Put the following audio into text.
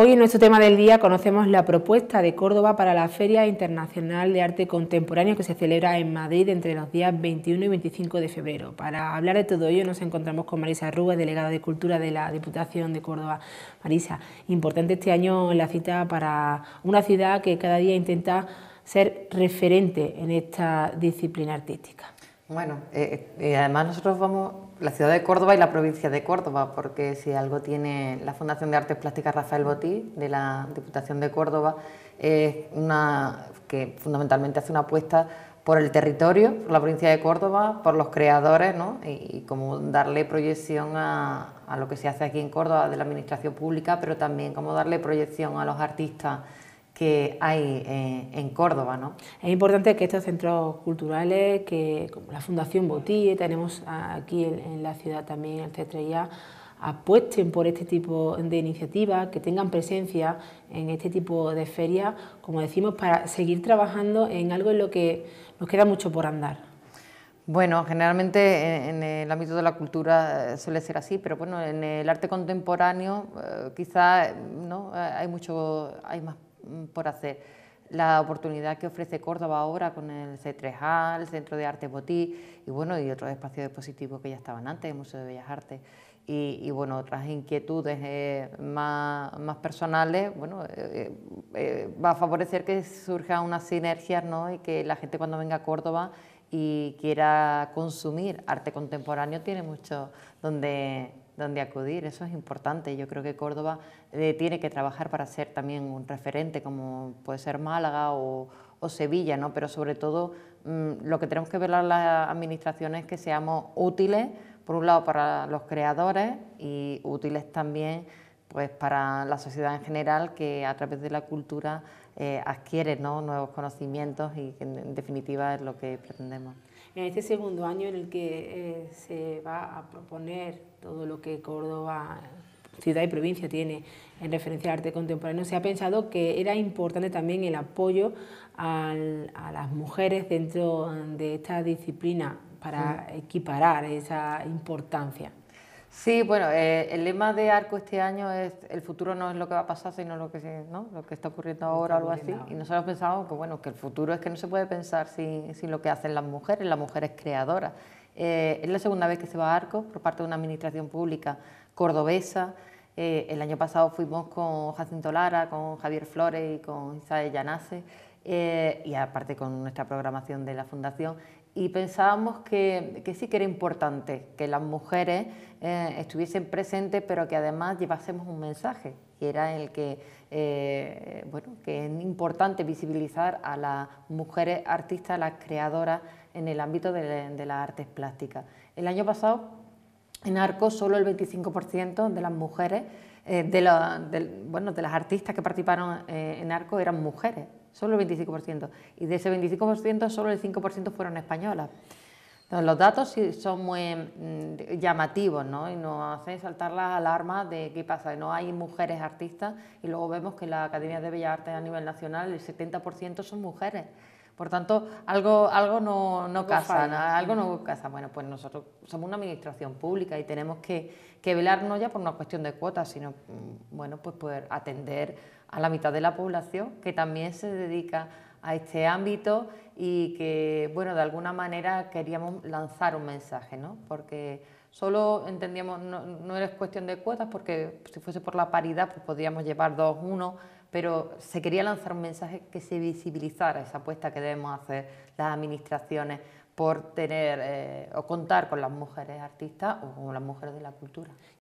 Hoy en nuestro tema del día conocemos la propuesta de Córdoba para la Feria Internacional de Arte Contemporáneo que se celebra en Madrid entre los días 21 y 25 de febrero. Para hablar de todo ello nos encontramos con Marisa Arruga, delegada de Cultura de la Diputación de Córdoba. Marisa, importante este año en la cita para una ciudad que cada día intenta ser referente en esta disciplina artística. Bueno, eh, eh, y además nosotros vamos, la ciudad de Córdoba y la provincia de Córdoba, porque si algo tiene la Fundación de Artes Plásticas Rafael Botí de la Diputación de Córdoba, es una que fundamentalmente hace una apuesta por el territorio, por la provincia de Córdoba, por los creadores, ¿no? y, y como darle proyección a, a, lo que se hace aquí en Córdoba de la administración pública, pero también como darle proyección a los artistas que hay eh, en Córdoba. ¿no? Es importante que estos centros culturales, que como la Fundación Botille, tenemos aquí en, la ciudad también el c apuesten por este tipo de iniciativas, que tengan presencia en este tipo de ferias, como decimos, para seguir trabajando en algo en lo que nos queda mucho por andar. Bueno, generalmente eh, en el ámbito de la cultura eh, suele ser así, pero bueno, en el arte contemporáneo quizá ¿no? hay mucho, hay más Mm, por hacer. La oportunidad que ofrece Córdoba ahora con el C3A, el Centro de Arte Botí y bueno, y otros espacios expositivos que ya estaban antes, el Museo de Bellas Artes. Y, bueno, otras inquietudes eh, más, más, personales, bueno, eh, eh, va a favorecer que surjan unas sinergias ¿no? y que la gente cuando venga a Córdoba y quiera consumir arte contemporáneo tiene mucho donde donde acudir. Eso es importante. Yo creo que Córdoba eh, tiene que trabajar para ser también un referente, como puede ser Málaga o, Sevilla, ¿no? pero sobre todo mm, lo que tenemos que velar las administraciones es que seamos útiles, por un lado, para los creadores y útiles también pues para la sociedad en general que a través de la cultura eh, adquiere nuevos conocimientos y que en, definitiva es lo que pretendemos. En este segundo año en el que eh, se va a proponer todo lo que Córdoba ciudad y provincia tiene en referencia al arte contemporáneo, se ha pensado que era importante también el apoyo a las mujeres dentro de esta disciplina para equiparar esa importancia. Sí, bueno, eh, el lema de Arco este año es el futuro no es lo que va a pasar, sino lo que, lo que está ocurriendo ahora o algo así. Y nosotros pensamos que, bueno, que el futuro es que no se puede pensar sin, lo que hacen las mujeres, las mujeres creadoras. Eh, es la segunda vez que se va a Arco por parte de una administración pública cordobesa. Eh, el año pasado fuimos con Jacinto Lara, con Javier Flores y con Isabel Yanase. y aparte con nuestra programación de la Fundación y pensábamos que, sí que era importante que las mujeres eh, estuviesen presentes, pero que además llevásemos un mensaje, y era el que, eh, que es importante visibilizar a las mujeres artistas, a las creadoras en el ámbito de, las artes plásticas. El año pasado, en Arco, solo el 25% de las mujeres, eh, de, bueno, de las artistas que participaron en Arco eran mujeres, solo el 25%. Y de ese 25%, solo el 5% fueron españolas. Entonces, los datos son muy mm, llamativos ¿no? y nos hacen saltar la alarma de qué pasa, no hay mujeres artistas y luego vemos que en la Academia de Bellas Artes a nivel nacional el 70% son mujeres. Por tanto, algo, algo no, no casa, algo no casa. Bueno, pues nosotros somos una administración pública y tenemos que, que velar no ya por una cuestión de cuotas, sino mm, bueno, pues poder atender a la mitad de la población que también se dedica a este ámbito y que, bueno, de alguna manera queríamos lanzar un mensaje, ¿no? Porque solo entendíamos, no, no era cuestión de cuotas, porque si fuese por la paridad, pues podríamos llevar dos, uno, pero se quería lanzar un mensaje que se visibilizara esa apuesta que debemos hacer las administraciones por tener eh, o contar con las mujeres artistas o con las mujeres de la cultura.